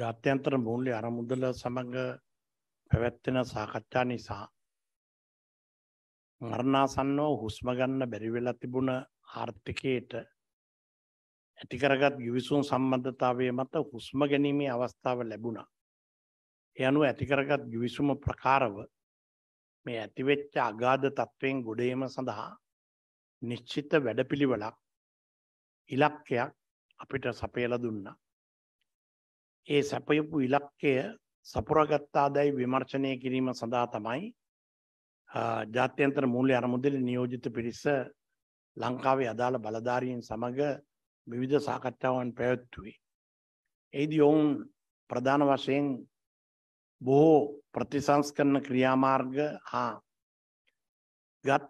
ජාත්‍යන්තර මූල්‍ය අරමුදල සමඟ පැවැත්වෙන සාකච්ඡා නිසා මරණාසන්නෝ හුස්ම ගන්න බැරි වෙලා තිබුණ ආර්ථිකයට ඇතිකරගත් ගිවිසුම් සම්බන්ධතාවය මත හුස්ම ගැනීමේ අවස්ථාව ලැබුණා. ඒ අනුව ඇතිකරගත් ගිවිසුම ප්‍රකාරව මේ ඇතිවෙච්ච අගාධ තත්ත්වයෙන් ගොඩේම සඳහා නිශ්චිත වැඩපිළිවෙලක් ඉලක්කයක් අපිට සපයල දුන්නා. ඒ සැපයපු ඉලක්කය සපුරාගත්තාදැයි විමර්ශනය කිරීම සඳහා තමයි ජාත්‍යන්තර මූල්‍ය අරමුදල නියෝජිත පිරිස ලංකාවේ අදාළ බලධාරීන් සමඟ විවිධ සාකච්ඡාවන් පැවැත්තුවේ. එයිදි ඔවුන් ප්‍රධාන වශයෙන් බොහෝ ප්‍රතිසංස්කරන ක්‍රියාමාර්ග හා ගත්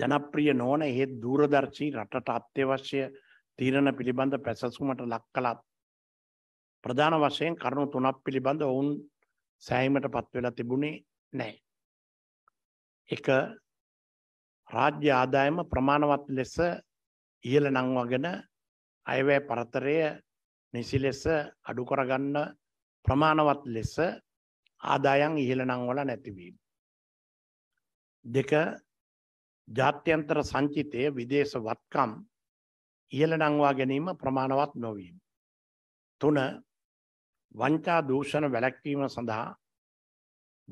ජනප්‍රිය නොවන එහෙත් දූරදර්ශී රටට අත්‍යවශ්‍ය තීරණ පිළිබඳ පැසසුමට ලක් කළත් ප්‍රධාන වශයෙන් කරුණු තුනක් පිළිබඳ ඔවුන් සෑහීමටපත් වෙලා තිබුණේ නැහැ. එක රාජ්‍ය ආදායම ප්‍රමාණවත් ලෙස ඉහළ නංවගෙන අයවැය පරතරය නිසි ලෙස අඩු කරගන්න ප්‍රමාණවත් ලෙස ආදායන් ඉහළ නංවල නැතිවීම. දෙක ජාත්‍යන්තර සංචිතය විදේශ වත්කම් ඉහළ නංවා ගැනීම ප්‍රමාණවත් නොවීම. තුන වංචා දූෂණ වැළැක්වීම සඳහා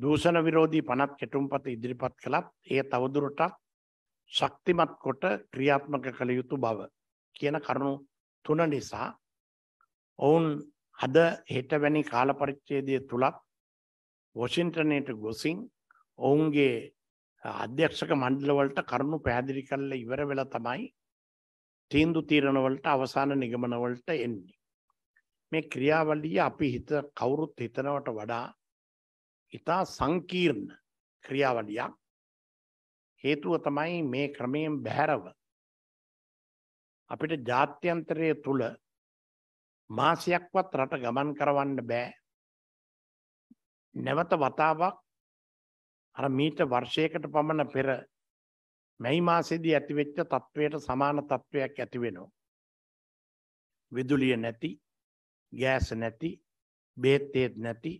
දූෂණ විරෝධී පනත් කෙටුම්පත ඉදිරිපත් කළත් ඒ තවදුරටත් ශක්තිමත් කොට ක්‍රියාත්මක කළ යුතු බව කියන කරුණු තුන නිසා ඔවුන් අද හෙට වැනි කාලපරිච්ඡේදය තුලත් වොෂින්ටනයට ගොසින් ඔවුන්ගේ අධ්‍යක්ෂක මණ්ඩලවලට කරුණු පැහැදිලි කළ ඉවර වෙලා තමයි තීන්දුව තීරණවලට අවසාන නිගමනවලට එන්නේ මේ ක්‍රියාවලිය අපි හිත කවුරුත් හිතනවට වඩා ඉතා සංකීර්ණ ක්‍රියාවලියක් හේතුව තමයි මේ ක්‍රමයෙන් බැහැරව අපිට ජාත්‍යන්තරය තුළ මාසයක්වත් රට ගමන් කරවන්න බෑ නැවත වතාවක් අර මීට වර්ෂයකට පමණ පෙර මැයි මාසෙදී ඇතිවෙච්ච තත්ත්වයට සමාන තත්ත්වයක් ඇති වෙනවා. විදුලිය නැති ගෑස නැති බේත්තේත් නැති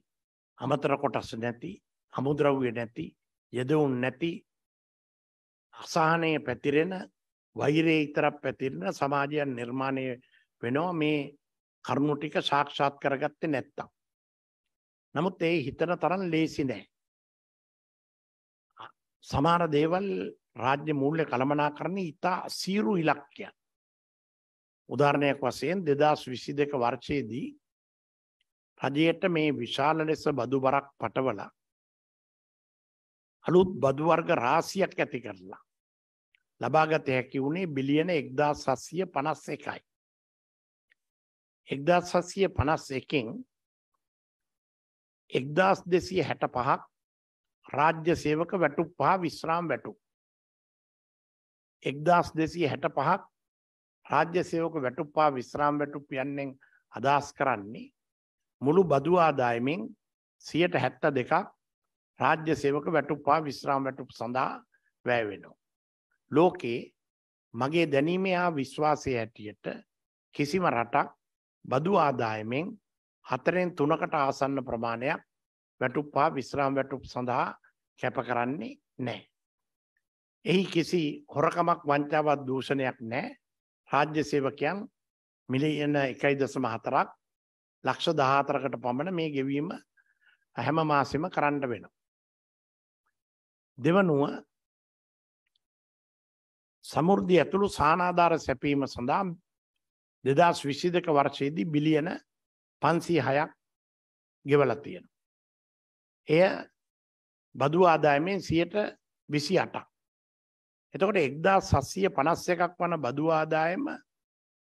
අමතර කොටස් නැති අමුද්‍රව්‍ය නැති යෙදවුන් නැති අසාහනය පැතිරෙන වෛරය ඉතරක් පැතිරෙන සමාජයන් නිර්මාණය වෙනවා මේ කරුණු ටික සාක්ෂාත් කරගත්තේ නැත්තම්. නමුත් ඒ හිතන තරම් ලේසි නෑ. සමාන දේවල් රාජ්‍ය මූල්‍ය කළමනාකරණය ඉතා සීරු ඉලක්කයන්. උදාහරණයක් වශයෙන් 2022 වර්ෂයේදී රජයට මේ විශාල ලෙස බදු බරක් පටවලා අලුත් බදු වර්ග රාශියක් ඇති කරලා ලබාගත හැකි වුණේ බිලියන 1751යි 1751න් 1265ක් රාජ්‍ය සේවක වැටුප් පහ විශ්‍රාම වැටුප් 1265ක් රාජ්‍ය සේවක වැටුප්පා විශ්‍රාම් වැටුප් යන්නෙන් අදහස් කරන්නේ මුළු බදු ආදායමෙන් 72ක් රාජ්‍ය සේවක වැටුප්පා විශ්‍රාම් වැටුප් සඳහා වැය වෙනවා. ලෝකේ මගේ දැනීමේ හා විශ්වාසය ඇටියට කිසිම රටක් බදු ආදායමෙන් හතරෙන් තුනකට ආසන්න ප්‍රමාණයක් වැටුප්පා විශ්‍රාම් වැටුප් සඳහා කැප කරන්නේ නැහැ. එහි කිසි හොරකමක් වංචාවක් දූෂණයක් නැහැ. රාජ්‍ය සේවකයන් මිලියන 1.4ක් ලක්ෂ 14කට පමණ මේ ගෙවීම හැම මාසෙම කරන්න වෙනවා. දෙවනුව සමෘද්ධි ඇතුළු සානාධාර සැපීම සඳහා 2022 වර්ෂයේදී බිලියන 506ක් ගෙවලා තියෙනවා. එය බදු ආදායමෙන් 128ක්. එතකොට එක්දා සස්සිය පනස් එකක් වන බදු ආදායම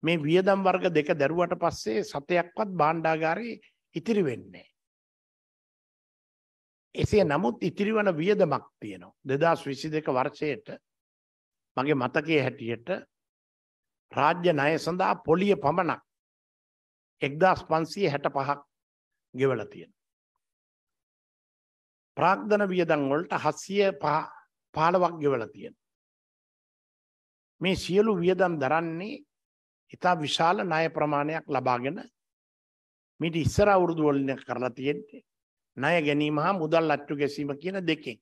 මේ වියදම් වර්ග දෙක දැරුවට පස්සේ සතයක්වත් බාණ්ඩාගාරයේ ඉතිරි වෙන්නේ. එසේ නමුත් ඉතිරි වන වියදමක් තියෙනවා. දෙදස් විසි දෙක වර්ෂයට මගේ මතකය හැටියට රාජ්‍ය නය සඳහා පොලිය පමණක් එක්දස් පන්සිය හැට පහක් ගෙවල තියෙන. ප්‍රාග්ධන වියදං වලට හස්සිය පහලවක් ගෙවල තියෙන. මේ සියලු වියදම් දරන්නේ ඉතා විශාල ණය ප්‍රමාණයක් ලබාගෙන මිට ඉස්සර අවුරුදු වලින් කරලා තියෙන්නේ ණය ගැනීම හා මුදල් අච්චු ගැසීම කියන දෙකෙන්.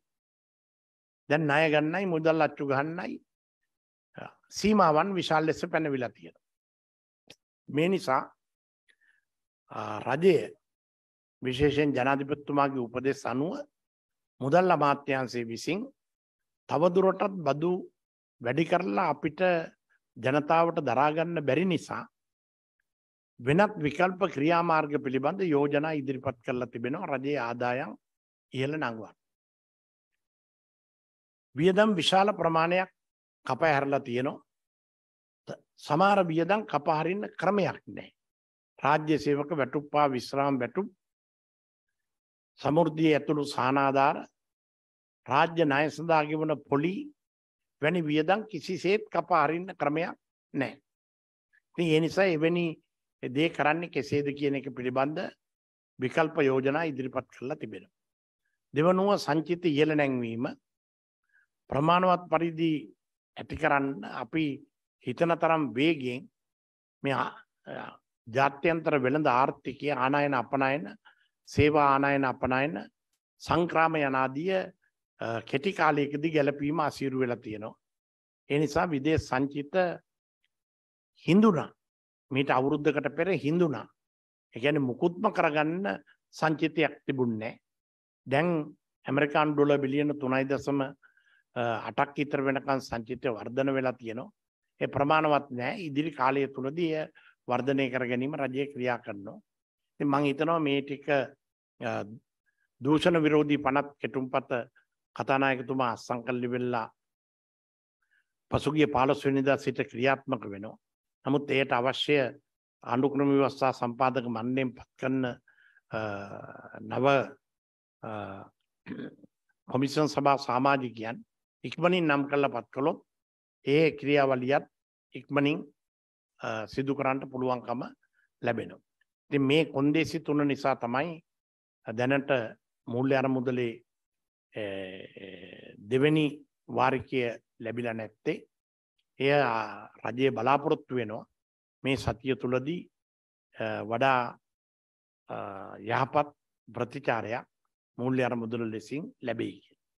දැන් ණය ගන්නයි මුදල් අච්චු ගන්නයි සීමාවන් විශාල ලෙස පැනවිලා තියෙනවා. මේ නිසා රජය විශේෂයෙන් ජනාධිපතිතුමාගේ උපදෙස් අනුව මුදල් අමාත්‍යාංශය විසින් තවදුරටත් බදු වැඩි කරලා අපිට ජනතාවට දරාගන්න බැරි නිසා වෙනත් විකල්ප ක්‍රියාමාර්ග පිළිබඳ යෝජනා ඉදිරිපත් කරලා තිබෙනවා රජයේ ආදායම් ඉහළ නංවන්න. වියදම් විශාල ප්‍රමාණයක් කපා හැරලා තියෙනවා. සමහර වියදම් කපා හරින්න ක්‍රමයක් නැහැ. රාජ්‍ය සේවක වැටුප්පා විශ්‍රාම වැටුප් සමෘද්ධිය ඇතුළු සානාධාර රාජ්‍ය ණය සඳහා ගෙවන පොලි වැනි වියදම් කිසිසේත් කපා අරින්න ක්‍රමයක් නැහැ. ඉතින් ඒ නිසා එවැනි දේ කරන්නේ කෙසේද කියන එක පිළිබඳ විකල්ප යෝජනා ඉදිරිපත් කරලා තිබෙනවා. දෙවනුව සංචිත ඉහළ නැංවීම ප්‍රමාණවත් පරිදි ඇති කරන්න අපි හිතන තරම් වේගෙන් මේ ජාත්‍යන්තර වෙළඳ ආර්ථිකය ආනයන අපනයන සේවා ආනයන අපනයන සංක්‍රාම යනාදිය කෙටි කාලයකදී ගැලපීම අසීරු වෙලා තියෙනවා. ඒ නිසා විදේශ සංචිත හිඳුණා. මීට අවුරුද්දකට පෙර හිඳුණා. ඒ කියන්නේ මුකුත්ම කරගන්න සංචිතයක් තිබුණේ දැන් ඇමරිකානු ඩොලර් බිලියන 3.8ක් විතර වෙනකන් සංචිතය වර්ධන වෙලා තියෙනවා. ඒ ප්‍රමාණවත් නැහැ. ඉදිරි කාලය තුලදී වර්ධනය කර ගැනීම රජය ක්‍රියා කරනවා. ඉතින් මම හිතනවා මේ ටික දූෂණ විරෝධී පනත් කෙටුම්පත කතානායකතුමා සංකල්ලි වෙල්ලා පසුගිය පාලස්වනිදා සිට ක්‍රියාත්මක වෙනවා. නමුත් එයට අවශ්‍ය අනුක්‍රම විවස්ථා සම්පාදක මණ්ඩයෙන් පත්කන්න නව කොමිසන් සභා සාමාජිකයන් ඉක්මනින් නම් කල්ල පත් කළොත් ඒ ක්‍රියාවලියත් ඉක්මනින් සිදු කරන්නට පුළුවන්කම ලැබෙනවා. ඉතින් මේ කොන්දේසි තුන නිසා තමයි දැනට මූල්‍ය අරමුදලේ දෙවැනි වාරිකය ලැබිල නැත්තේ එය රජය බලාපොරොත්තු වෙනවා මේ සතිය තුළදී වඩා යහපත් ප්‍රතිචාරයක් මුල්්‍ය අර මුදුර ලෙසින් ලැබෙයි කිය.